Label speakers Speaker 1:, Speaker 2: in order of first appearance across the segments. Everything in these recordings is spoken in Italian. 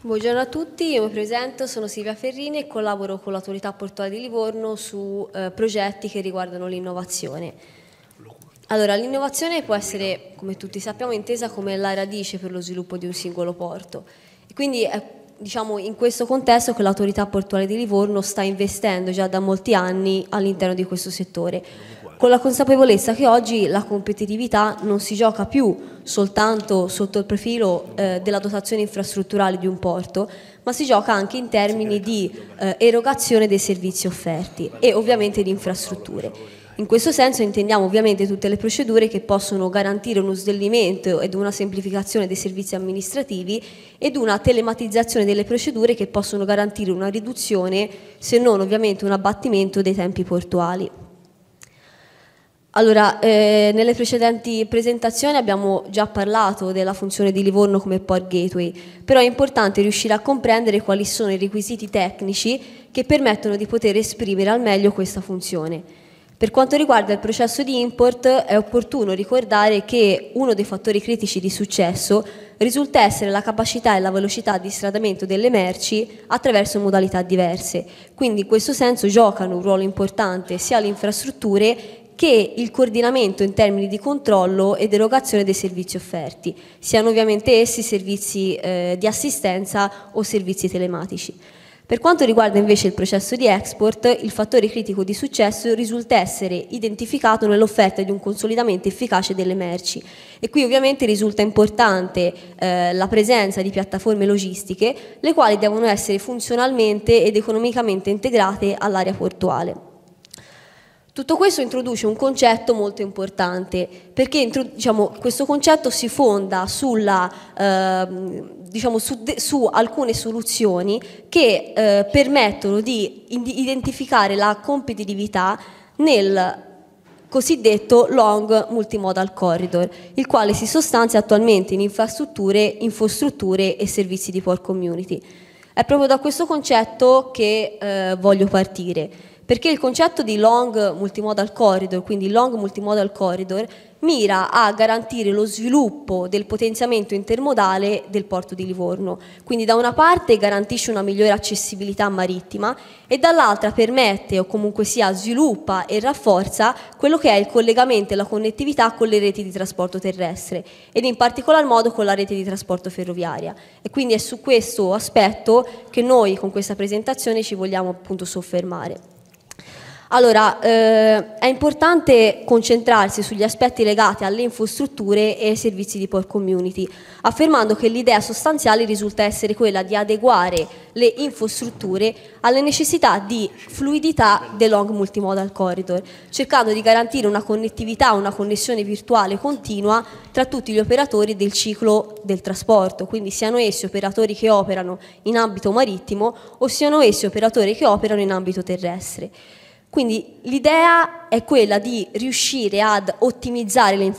Speaker 1: Buongiorno a tutti, io mi presento, sono Silvia Ferrini e collaboro con l'autorità portuale di Livorno su eh, progetti che riguardano l'innovazione. Allora, l'innovazione può essere, come tutti sappiamo, intesa come la radice per lo sviluppo di un singolo porto. quindi è diciamo, in questo contesto che l'autorità portuale di Livorno sta investendo già da molti anni all'interno di questo settore, con la consapevolezza che oggi la competitività non si gioca più soltanto sotto il profilo eh, della dotazione infrastrutturale di un porto, ma si gioca anche in termini di eh, erogazione dei servizi offerti e ovviamente di infrastrutture. In questo senso intendiamo ovviamente tutte le procedure che possono garantire uno snellimento ed una semplificazione dei servizi amministrativi ed una telematizzazione delle procedure che possono garantire una riduzione, se non ovviamente un abbattimento dei tempi portuali. Allora, eh, nelle precedenti presentazioni abbiamo già parlato della funzione di Livorno come port gateway, però è importante riuscire a comprendere quali sono i requisiti tecnici che permettono di poter esprimere al meglio questa funzione. Per quanto riguarda il processo di import, è opportuno ricordare che uno dei fattori critici di successo risulta essere la capacità e la velocità di stradamento delle merci attraverso modalità diverse. Quindi in questo senso giocano un ruolo importante sia le infrastrutture che il coordinamento in termini di controllo ed erogazione dei servizi offerti, siano ovviamente essi servizi eh, di assistenza o servizi telematici. Per quanto riguarda invece il processo di export, il fattore critico di successo risulta essere identificato nell'offerta di un consolidamento efficace delle merci e qui ovviamente risulta importante eh, la presenza di piattaforme logistiche, le quali devono essere funzionalmente ed economicamente integrate all'area portuale. Tutto questo introduce un concetto molto importante, perché diciamo, questo concetto si fonda sulla, eh, diciamo, su, su, alcune soluzioni che eh, permettono di identificare la competitività nel cosiddetto long multimodal corridor, il quale si sostanzia attualmente in infrastrutture, infrastrutture e servizi di core community. È proprio da questo concetto che eh, voglio partire perché il concetto di long multimodal corridor, quindi long multimodal corridor, mira a garantire lo sviluppo del potenziamento intermodale del porto di Livorno. Quindi da una parte garantisce una migliore accessibilità marittima e dall'altra permette o comunque sia sviluppa e rafforza quello che è il collegamento e la connettività con le reti di trasporto terrestre ed in particolar modo con la rete di trasporto ferroviaria. E quindi è su questo aspetto che noi con questa presentazione ci vogliamo appunto soffermare. Allora, eh, è importante concentrarsi sugli aspetti legati alle infrastrutture e ai servizi di port community, affermando che l'idea sostanziale risulta essere quella di adeguare le infrastrutture alle necessità di fluidità del long multimodal corridor, cercando di garantire una connettività, una connessione virtuale continua tra tutti gli operatori del ciclo del trasporto, quindi siano essi operatori che operano in ambito marittimo o siano essi operatori che operano in ambito terrestre. Quindi l'idea è quella di riuscire ad ottimizzare le,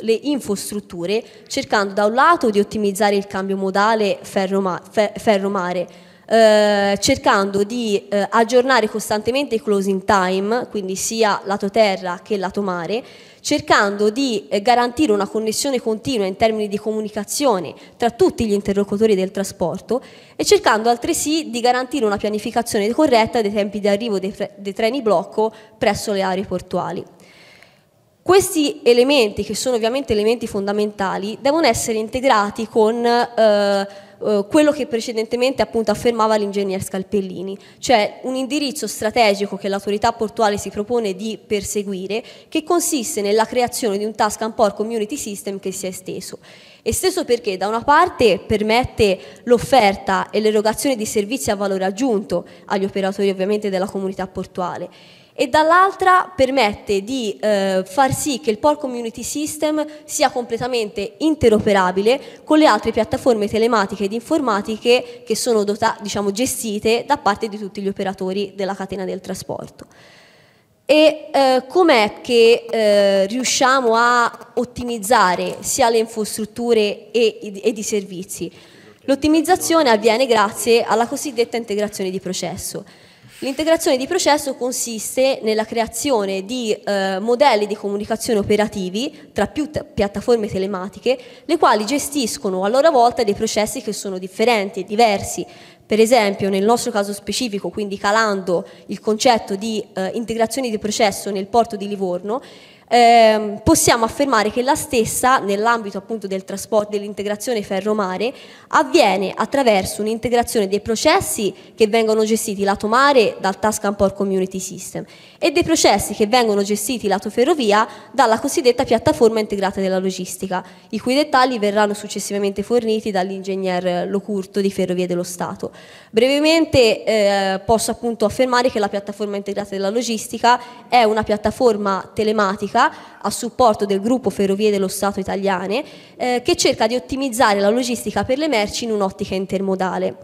Speaker 1: le, infostrutture cercando da un lato di ottimizzare il cambio modale ferro-mare, ferro mare eh, cercando di eh, aggiornare costantemente i closing time, quindi sia lato terra che lato mare, cercando di eh, garantire una connessione continua in termini di comunicazione tra tutti gli interlocutori del trasporto e cercando altresì di garantire una pianificazione corretta dei tempi di arrivo dei, dei treni blocco presso le aree portuali. Questi elementi, che sono ovviamente elementi fondamentali, devono essere integrati con eh, eh, quello che precedentemente appunto affermava l'ingegner Scalpellini, cioè un indirizzo strategico che l'autorità portuale si propone di perseguire che consiste nella creazione di un task and port community system che si è esteso. Esteso perché da una parte permette l'offerta e l'erogazione di servizi a valore aggiunto agli operatori ovviamente della comunità portuale e dall'altra permette di eh, far sì che il Poll Community System sia completamente interoperabile con le altre piattaforme telematiche ed informatiche che sono dota- diciamo, gestite da parte di tutti gli operatori della catena del trasporto. E eh, com'è che eh, riusciamo a ottimizzare sia le infrastrutture e, i servizi? L'ottimizzazione avviene grazie alla cosiddetta integrazione di processo. L'integrazione di processo consiste nella creazione di eh, modelli di comunicazione operativi tra più piattaforme telematiche, le quali gestiscono a loro volta dei processi che sono differenti e diversi. Per esempio, nel nostro caso specifico, quindi calando il concetto di eh, integrazione di processo nel porto di Livorno, eh, possiamo affermare che la stessa, nell'ambito appunto del trasporto dell'integrazione ferro-mare, avviene attraverso un'integrazione dei processi che vengono gestiti lato mare dal Task and Port Community System e dei processi che vengono gestiti lato ferrovia dalla cosiddetta piattaforma integrata della logistica, i cui dettagli verranno successivamente forniti dall'ingegner Locurto di Ferrovie dello Stato. Brevemente eh, posso appunto affermare che la piattaforma integrata della logistica è una piattaforma telematica Ferrara a supporto del gruppo Ferrovie dello Stato italiane eh, che cerca di ottimizzare la logistica per le merci in un'ottica intermodale.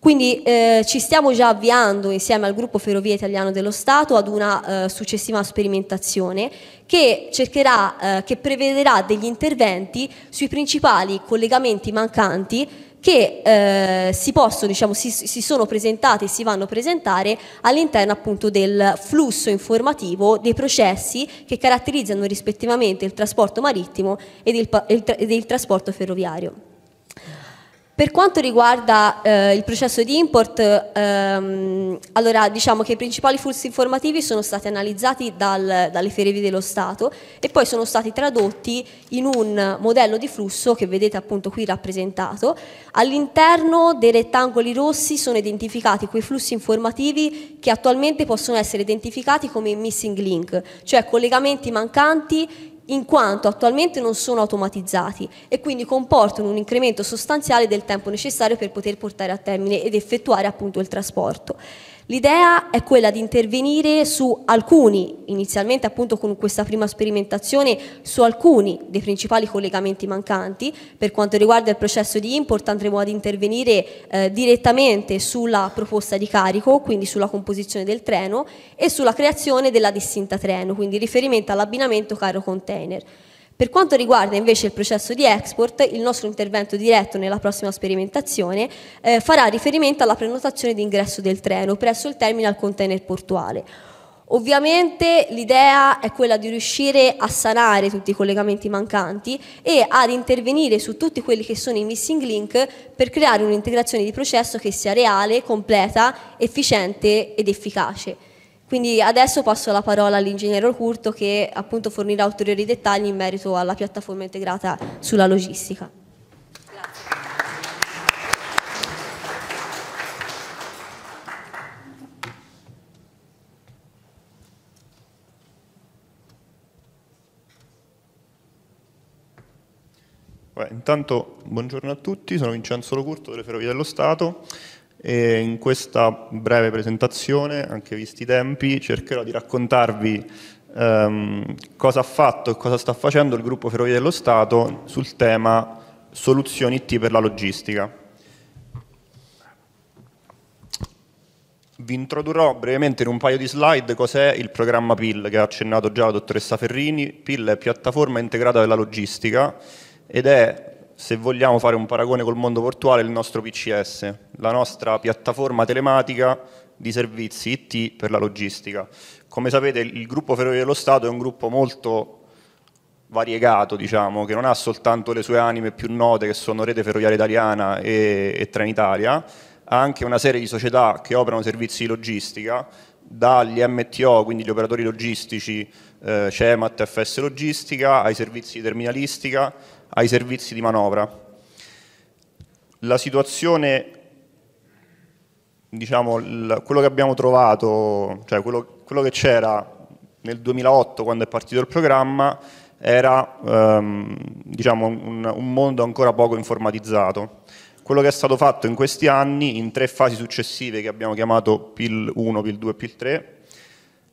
Speaker 1: Quindi eh, ci stiamo già avviando insieme al gruppo Ferrovie Italiano dello Stato ad una eh, successiva sperimentazione che, cercherà, eh, che prevederà degli interventi sui principali collegamenti mancanti che eh, si, possono, diciamo, si, si sono presentate e si vanno a presentare all'interno appunto del flusso informativo dei processi che caratterizzano rispettivamente il trasporto marittimo ed il, ed il trasporto ferroviario. Per quanto riguarda eh, il processo di import, ehm, allora diciamo che i principali flussi informativi sono stati analizzati dal, dalle ferrovie dello Stato e poi sono stati tradotti in un modello di flusso che vedete appunto qui rappresentato. All'interno dei rettangoli rossi sono identificati quei flussi informativi che attualmente possono essere identificati come missing link, cioè collegamenti mancanti in quanto attualmente non sono automatizzati e quindi comportano un incremento sostanziale del tempo necessario per poter portare a termine ed effettuare appunto il trasporto. L'idea è quella di intervenire su alcuni, inizialmente appunto con questa prima sperimentazione, su alcuni dei principali collegamenti mancanti. Per quanto riguarda il processo di import andremo ad intervenire eh, direttamente sulla proposta di carico, quindi sulla composizione del treno e sulla creazione della distinta treno, quindi riferimento all'abbinamento carro-container. Per quanto riguarda invece il processo di export, il nostro intervento diretto nella prossima sperimentazione eh, farà riferimento alla prenotazione di ingresso del treno presso il terminal container portuale. Ovviamente l'idea è quella di riuscire a sanare tutti i collegamenti mancanti e ad intervenire su tutti quelli che sono i missing link per creare un'integrazione di processo che sia reale, completa, efficiente ed efficace. Quindi adesso passo la parola all'ingegnere Curto che appunto fornirà ulteriori dettagli in merito alla piattaforma integrata sulla logistica.
Speaker 2: Beh, intanto buongiorno a tutti, sono Vincenzo Locurto delle Ferrovie dello Stato e in questa breve presentazione, anche visti i tempi, cercherò di raccontarvi ehm, cosa ha fatto e cosa sta facendo il gruppo Ferrovie dello Stato sul tema soluzioni IT per la logistica. Vi introdurrò brevemente in un paio di slide cos'è il programma PIL che ha accennato già la dottoressa Ferrini. PIL è piattaforma integrata della logistica ed è se vogliamo fare un paragone col mondo portuale, il nostro PCS, la nostra piattaforma telematica di servizi IT per la logistica. Come sapete il gruppo Ferrovie dello Stato è un gruppo molto variegato, diciamo, che non ha soltanto le sue anime più note che sono Rete Ferroviaria Italiana e, e Trenitalia, ha anche una serie di società che operano servizi di logistica, dagli MTO, quindi gli operatori logistici, eh, CEMAT, FS Logistica, ai servizi di terminalistica, ai servizi di manovra. La situazione, diciamo, il, quello che abbiamo trovato, cioè quello, quello che c'era nel 2008 quando è partito il programma, era ehm, diciamo, un, un mondo ancora poco informatizzato. Quello che è stato fatto in questi anni, in tre fasi successive che abbiamo chiamato PIL 1, PIL 2 e PIL 3,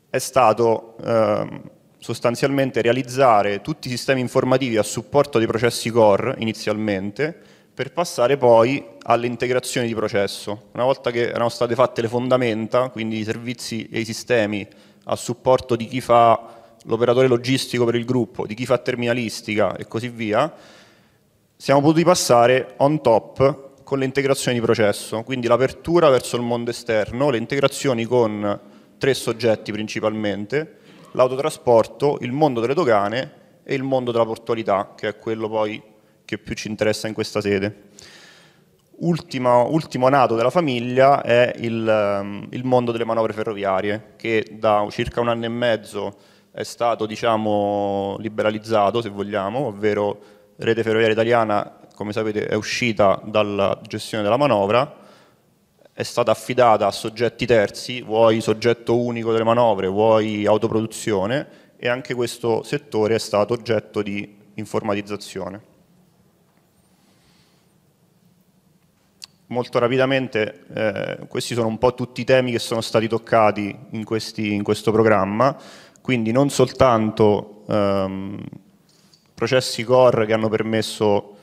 Speaker 2: è stato ehm, sostanzialmente realizzare tutti i sistemi informativi a supporto dei processi core inizialmente, per passare poi all'integrazione di processo. Una volta che erano state fatte le fondamenta, quindi i servizi e i sistemi a supporto di chi fa l'operatore logistico per il gruppo, di chi fa terminalistica e così via, siamo potuti passare on top con l'integrazione di processo, quindi l'apertura verso il mondo esterno, le integrazioni con tre soggetti principalmente, l'autotrasporto, il mondo delle dogane e il mondo della portualità, che è quello poi che più ci interessa in questa sede. Ultimo, ultimo nato della famiglia è il, ehm, il, mondo delle manovre ferroviarie, che da circa un anno e mezzo è stato diciamo, liberalizzato, se vogliamo, ovvero Rete Ferroviaria Italiana, come sapete, è uscita dalla gestione della manovra, è stata affidata a soggetti terzi, vuoi soggetto unico delle manovre, vuoi autoproduzione, e anche questo settore è stato oggetto di informatizzazione. Molto rapidamente, eh, questi sono un po' tutti i temi che sono stati toccati in, questi, in questo programma, quindi non soltanto ehm, processi core che hanno permesso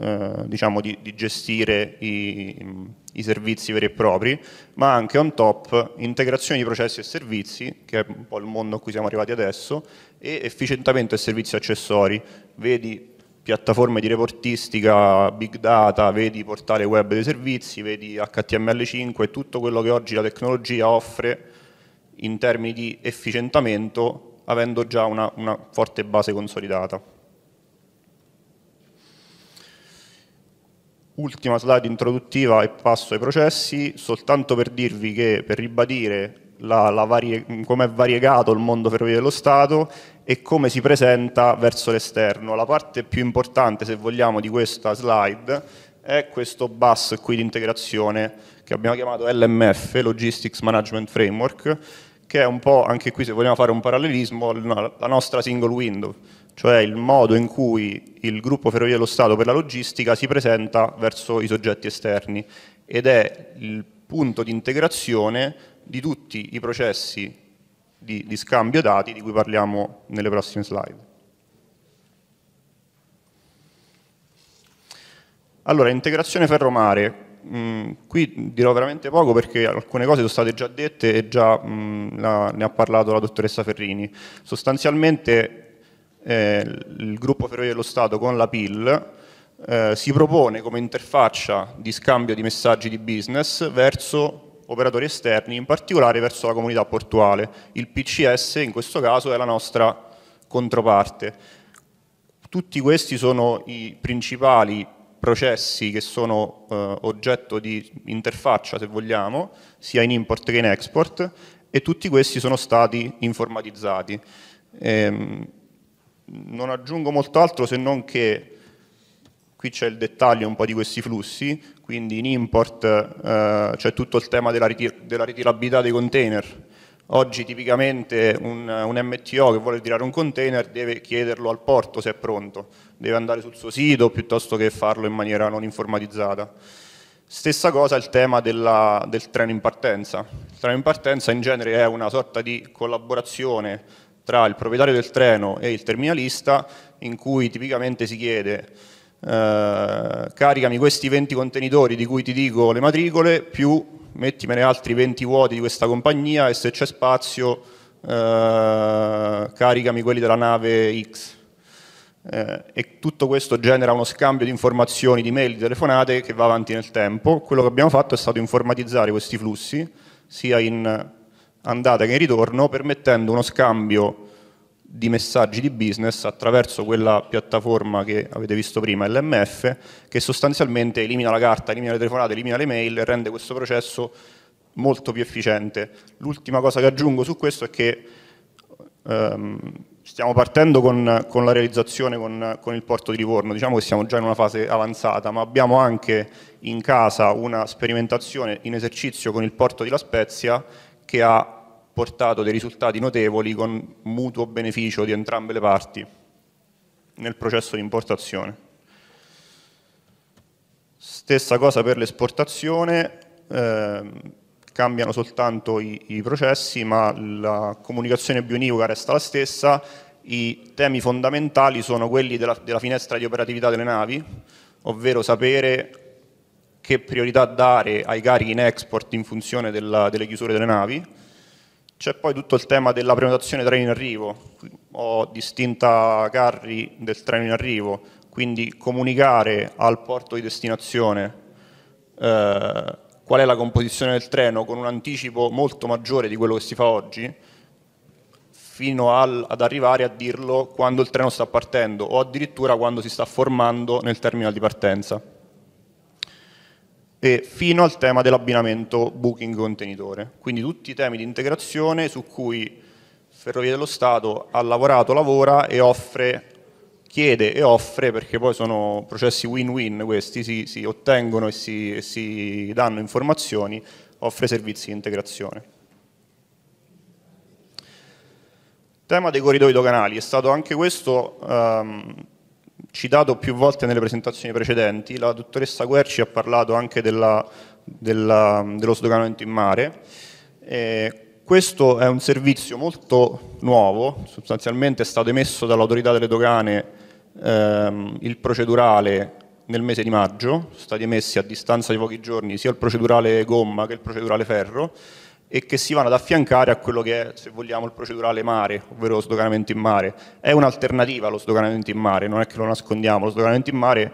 Speaker 2: eh, diciamo, di, di, gestire i, i servizi veri e propri, ma anche on top integrazione di processi e servizi, che è un po' il mondo a cui siamo arrivati adesso, e efficientamento e servizi accessori. Vedi piattaforme di reportistica, big data, vedi portale web dei servizi, vedi HTML5 tutto quello che oggi la tecnologia offre in termini di efficientamento avendo già una, una forte base consolidata. ultima slide introduttiva e passo ai processi, soltanto per dirvi che, per ribadire varie, come è variegato il mondo ferroviario dello Stato e come si presenta verso l'esterno. La parte più importante, se vogliamo, di questa slide è questo bus qui di integrazione che abbiamo chiamato LMF, Logistics Management Framework, che è un po', anche qui se vogliamo fare un parallelismo, la nostra single window cioè il modo in cui il gruppo Ferrovie dello Stato per la logistica si presenta verso i soggetti esterni ed è il punto di integrazione di tutti i processi di, di scambio dati di cui parliamo nelle prossime slide. Allora, integrazione ferromare. Mm, qui dirò veramente poco perché alcune cose sono state già dette e già mm, la, ne ha parlato la dottoressa Ferrini. Sostanzialmente eh, il gruppo Ferrovie dello Stato con la PIL eh, si propone come interfaccia di scambio di messaggi di business verso operatori esterni, in particolare verso la comunità portuale. Il PCS in questo caso è la nostra controparte. Tutti questi sono i principali processi che sono eh, oggetto di interfaccia, se vogliamo, sia in import che in export, e tutti questi sono stati informatizzati. Ehm, non aggiungo molto altro se non che qui c'è il dettaglio un po' di questi flussi, quindi in import eh, c'è tutto il tema della, ritir della, ritirabilità dei container. Oggi tipicamente un, un, MTO che vuole tirare un container deve chiederlo al porto se è pronto, deve andare sul suo sito piuttosto che farlo in maniera non informatizzata. Stessa cosa il tema della, del treno in partenza. Il treno in partenza in genere è una sorta di collaborazione tra il proprietario del treno e il terminalista in cui tipicamente si chiede eh, caricami questi 20 contenitori di cui ti dico le matricole più mettimene altri 20 vuoti di questa compagnia e se c'è spazio eh, caricami quelli della nave X. Eh, e tutto questo genera uno scambio di informazioni, di mail, di telefonate che va avanti nel tempo. Quello che abbiamo fatto è stato informatizzare questi flussi sia in andata che in ritorno, permettendo uno scambio di messaggi di business attraverso quella piattaforma che avete visto prima, l'MF, che sostanzialmente elimina la carta, elimina le telefonate, elimina le mail e rende questo processo molto più efficiente. L'ultima cosa che aggiungo su questo è che ehm, stiamo partendo con, con la realizzazione con, con, il porto di Livorno, diciamo che siamo già in una fase avanzata, ma abbiamo anche in casa una sperimentazione in esercizio con il porto di La Spezia che ha portato dei risultati notevoli con mutuo beneficio di entrambe le parti nel processo di importazione. Stessa cosa per l'esportazione, eh, cambiano soltanto i, i, processi, ma la comunicazione bionivoca resta la stessa, i temi fondamentali sono quelli della, della finestra di operatività delle navi, ovvero sapere che priorità dare ai carichi in export in funzione della, delle chiusure delle navi. C'è poi tutto il tema della prenotazione treno in arrivo, ho distinta carri del treno in arrivo, quindi comunicare al porto di destinazione eh, qual è la composizione del treno con un anticipo molto maggiore di quello che si fa oggi, fino al, ad arrivare a dirlo quando il treno sta partendo o addirittura quando si sta formando nel terminal di partenza e fino al tema dell'abbinamento booking-contenitore. Quindi tutti i temi di integrazione su cui Ferrovie dello Stato ha lavorato, lavora e offre, chiede e offre, perché poi sono processi win-win questi, si, si ottengono e si, e si danno informazioni, offre servizi di integrazione. Tema dei corridoi doganali, è stato anche questo ehm, citato più volte nelle presentazioni precedenti, la dottoressa Guerci ha parlato anche della, della, dello sdoganamento in mare. Eh, questo è un servizio molto nuovo, sostanzialmente è stato emesso dall'autorità delle dogane ehm, il procedurale nel mese di maggio, sono stati emessi a distanza di pochi giorni sia il procedurale gomma che il procedurale ferro, e che si vanno ad affiancare a quello che è, se vogliamo, il procedurale mare, ovvero lo sdoganamento in mare. È un'alternativa allo sdoganamento in mare, non è che lo nascondiamo, lo sdoganamento in mare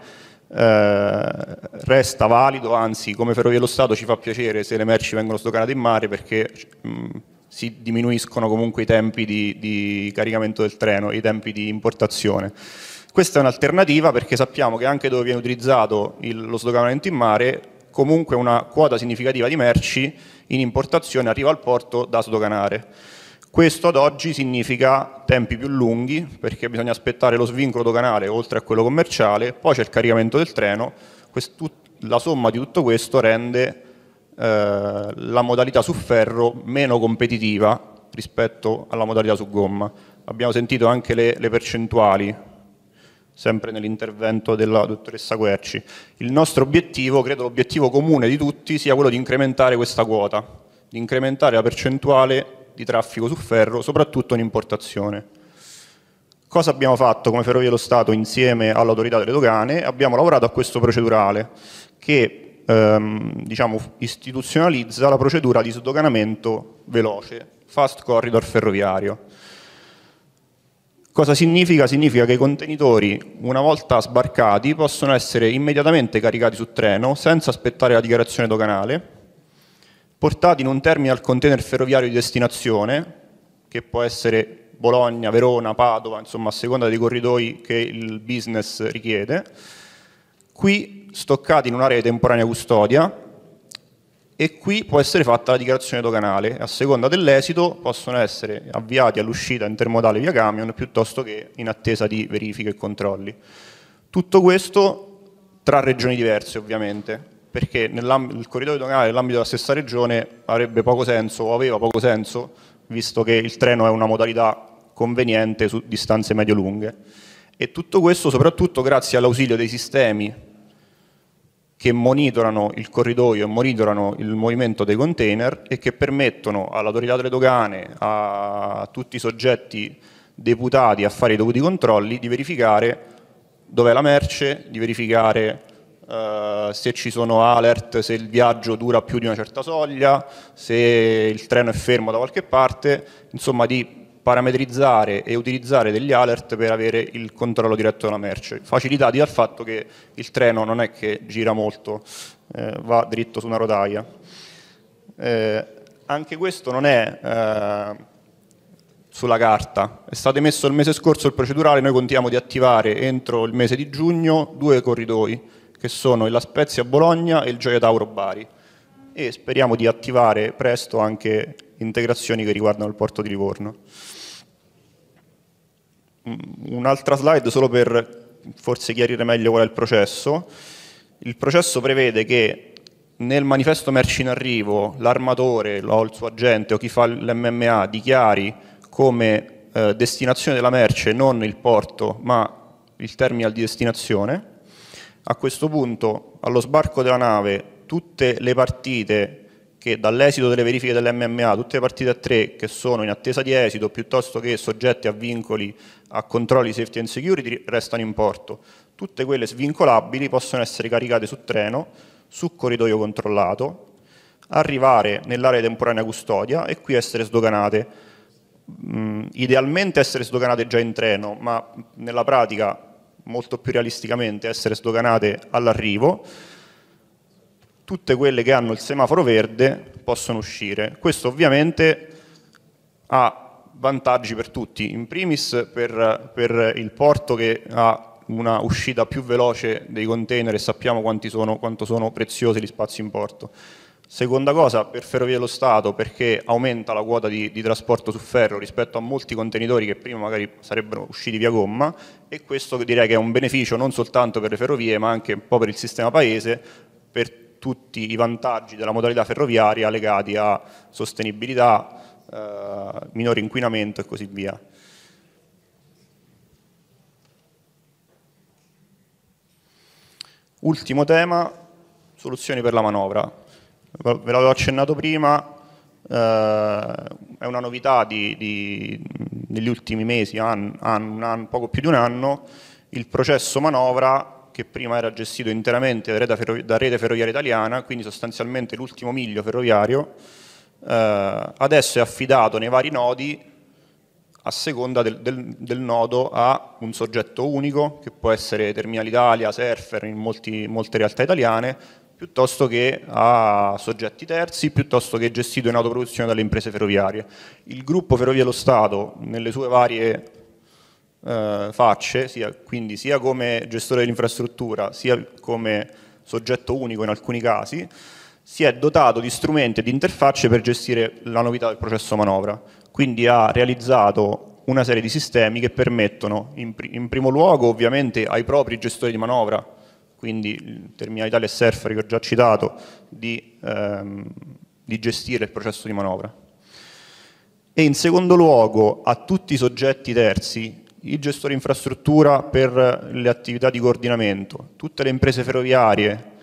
Speaker 2: eh, resta valido, anzi come Ferrovie dello Stato ci fa piacere se le merci vengono sdoganate in mare perché mh, mm, si diminuiscono comunque i tempi di, di caricamento del treno, i tempi di importazione. Questa è un'alternativa perché sappiamo che anche dove viene utilizzato il, lo sdoganamento in mare comunque una quota significativa di merci in importazione arriva al porto da sdoganare. Questo ad oggi significa tempi più lunghi perché bisogna aspettare lo svincolo doganale oltre a quello commerciale, poi c'è il caricamento del treno, la somma di tutto questo rende eh, la modalità su ferro meno competitiva rispetto alla modalità su gomma. Abbiamo sentito anche le, le percentuali, sempre nell'intervento della dottoressa Querci. Il nostro obiettivo, credo l'obiettivo comune di tutti, sia quello di incrementare questa quota, di incrementare la percentuale di traffico su ferro, soprattutto in importazione. Cosa abbiamo fatto come Ferrovie dello Stato insieme all'autorità delle dogane? Abbiamo lavorato a questo procedurale che ehm, diciamo, istituzionalizza la procedura di sdoganamento veloce, fast corridor ferroviario Cosa significa? Significa che i contenitori, una volta sbarcati, possono essere immediatamente caricati su treno senza aspettare la dichiarazione doganale, portati in un terminal container ferroviario di destinazione, che può essere Bologna, Verona, Padova, insomma a seconda dei corridoi che il business richiede, qui stoccati in un'area di temporanea custodia, e qui può essere fatta la dichiarazione doganale. A seconda dell'esito possono essere avviati all'uscita intermodale via camion piuttosto che in attesa di verifiche e controlli. Tutto questo tra regioni diverse ovviamente, perché il corridoio doganale nell'ambito della stessa regione avrebbe poco senso o aveva poco senso, visto che il treno è una modalità conveniente su distanze medio-lunghe. E tutto questo soprattutto grazie all'ausilio dei sistemi che monitorano il corridoio e monitorano il movimento dei container e che permettono all'autorità delle dogane, a tutti i soggetti deputati a fare i dovuti controlli, di verificare dov'è la merce, di verificare Uh, se ci sono alert, se il viaggio dura più di una certa soglia, se il treno è fermo da qualche parte, insomma di parametrizzare e utilizzare degli alert per avere il controllo diretto della merce, facilitati dal fatto che il treno non è che gira molto, eh, va dritto su una rotaia. Eh, anche questo non è eh, sulla carta, è stato emesso il mese scorso il procedurale, noi contiamo di attivare entro il mese di giugno due corridoi, che sono la Spezia Bologna e il Gioia Tauro Bari e speriamo di attivare presto anche integrazioni che riguardano il porto di Livorno. Mm, un'altra slide solo per forse chiarire meglio qual è il processo. Il processo prevede che nel manifesto merci in arrivo l'armatore o il suo agente o chi fa l'MMA dichiari come eh, destinazione della merce non il porto ma il terminal di destinazione. A questo punto allo sbarco della nave tutte le partite che dall'esito delle verifiche dell'MMA tutte le partite a tre che sono in attesa di esito piuttosto che soggette a vincoli a controlli safety and security restano in porto. Tutte quelle svincolabili possono essere caricate su treno, su corridoio controllato, arrivare nell'area temporanea custodia e qui essere sdoganate. Mm, idealmente essere sdoganate già in treno, ma nella pratica molto più realisticamente essere sdoganate all'arrivo tutte quelle che hanno il semaforo verde possono uscire. Questo ovviamente ha vantaggi per tutti, in primis per, per il porto che ha una uscita più veloce dei container e sappiamo sono, quanto sono preziosi gli spazi in porto. Seconda cosa, per Ferrovie dello Stato, perché aumenta la quota di, di, trasporto su ferro rispetto a molti contenitori che prima magari sarebbero usciti via gomma e questo direi che è un beneficio non soltanto per le ferrovie ma anche un po' per il sistema paese, per tutti i vantaggi della modalità ferroviaria legati a sostenibilità, eh, minore inquinamento e così via. Ultimo tema, soluzioni per la manovra. Ve l'avevo accennato prima, eh, è una novità di, di, degli ultimi mesi, an, an, an, poco più di un anno, il processo manovra che prima era gestito interamente da Rete, Ferro da Rete Ferroviaria Italiana, quindi sostanzialmente l'ultimo miglio ferroviario, eh, adesso è affidato nei vari nodi a seconda del, del, del, nodo a un soggetto unico, che può essere Terminal Italia, Surfer, in molti, molte realtà italiane, piuttosto che a soggetti terzi, piuttosto che gestito in autoproduzione dalle imprese ferroviarie. Il gruppo Ferrovie dello Stato, nelle sue varie eh, facce, sia, quindi sia come gestore dell'infrastruttura, sia come soggetto unico in alcuni casi, si è dotato di strumenti e di interfacce per gestire la novità del processo manovra. Quindi ha realizzato una serie di sistemi che permettono in, pr in primo luogo ovviamente ai propri gestori di manovra, quindi terminalità e surfer che ho già citato, di, ehm, di gestire il processo di manovra. E in secondo luogo a tutti i soggetti terzi il gestore infrastruttura per le attività di coordinamento, tutte le imprese ferroviarie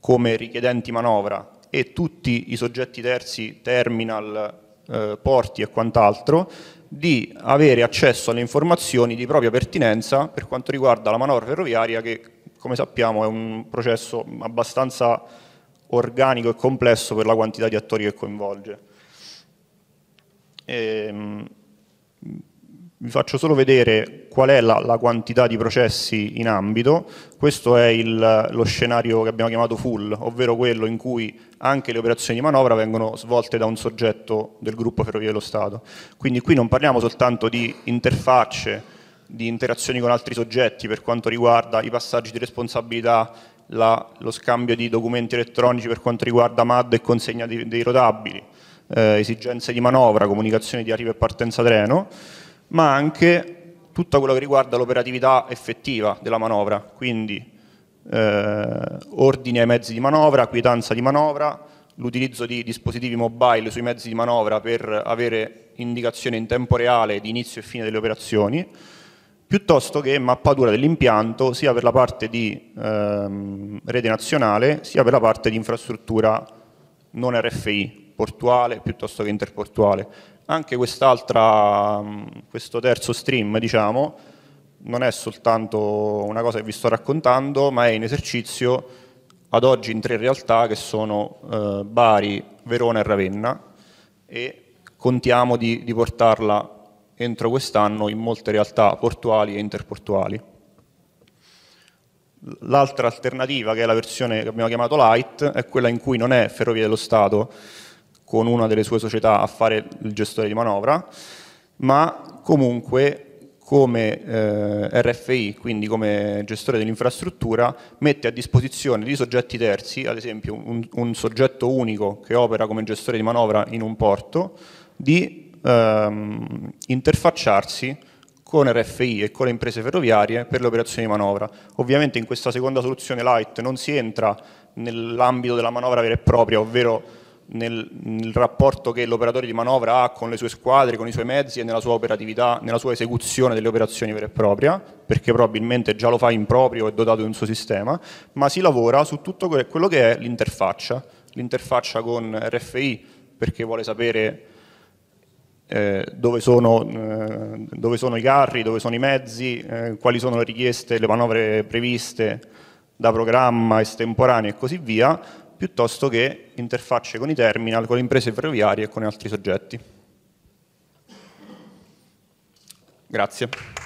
Speaker 2: come richiedenti manovra e tutti i soggetti terzi, terminal, eh, porti e quant'altro, di avere accesso alle informazioni di propria pertinenza per quanto riguarda la manovra ferroviaria che come sappiamo è un processo abbastanza organico e complesso per la quantità di attori che coinvolge. E, ehm, vi faccio solo vedere qual è la, la quantità di processi in ambito, questo è il, lo scenario che abbiamo chiamato full, ovvero quello in cui anche le operazioni di manovra vengono svolte da un soggetto del gruppo Ferrovie dello Stato. Quindi qui non parliamo soltanto di interfacce, di interazioni con altri soggetti per quanto riguarda i passaggi di responsabilità, la, lo scambio di documenti elettronici per quanto riguarda MAD e consegna di, dei rotabili, eh, esigenze di manovra, comunicazione di arrivo e partenza treno, ma anche tutto quello che riguarda l'operatività effettiva della manovra, quindi eh, ordini ai mezzi di manovra, quietanza di manovra, l'utilizzo di dispositivi mobile sui mezzi di manovra per avere indicazione in tempo reale di inizio e fine delle operazioni, piuttosto che mappatura dell'impianto sia per la parte di ehm, rete nazionale sia per la parte di infrastruttura non RFI, portuale piuttosto che interportuale anche mm, questo terzo stream, diciamo, non è soltanto una cosa che vi sto raccontando, ma è in esercizio ad oggi in tre realtà che sono eh, Bari, Verona e Ravenna e contiamo di, di portarla entro quest'anno in molte realtà portuali e interportuali. L'altra alternativa, che è la versione che abbiamo chiamato light, è quella in cui non è Ferrovie dello Stato con una delle sue società a fare il gestore di manovra, ma comunque come eh, RFI, quindi come gestore dell'infrastruttura, mette a disposizione di soggetti terzi, ad esempio un, un, soggetto unico che opera come gestore di manovra in un porto, di ehm, interfacciarsi con RFI e con le imprese ferroviarie per le operazioni di manovra. Ovviamente in questa seconda soluzione light non si entra nell'ambito della manovra vera e propria, ovvero nel, nel, rapporto che l'operatore di manovra ha con le sue squadre, con i suoi mezzi e nella sua operatività, nella sua esecuzione delle operazioni vera e propria, perché probabilmente già lo fa in proprio e dotato di un suo sistema, ma si lavora su tutto quello che è l'interfaccia, l'interfaccia con RFI perché vuole sapere eh, dove, sono, eh, dove, sono, i carri, dove sono i mezzi, eh, quali sono le richieste, le manovre previste da programma, estemporanee e così via, piuttosto che interfacce con i terminal, con le imprese ferroviarie e con altri soggetti. Grazie.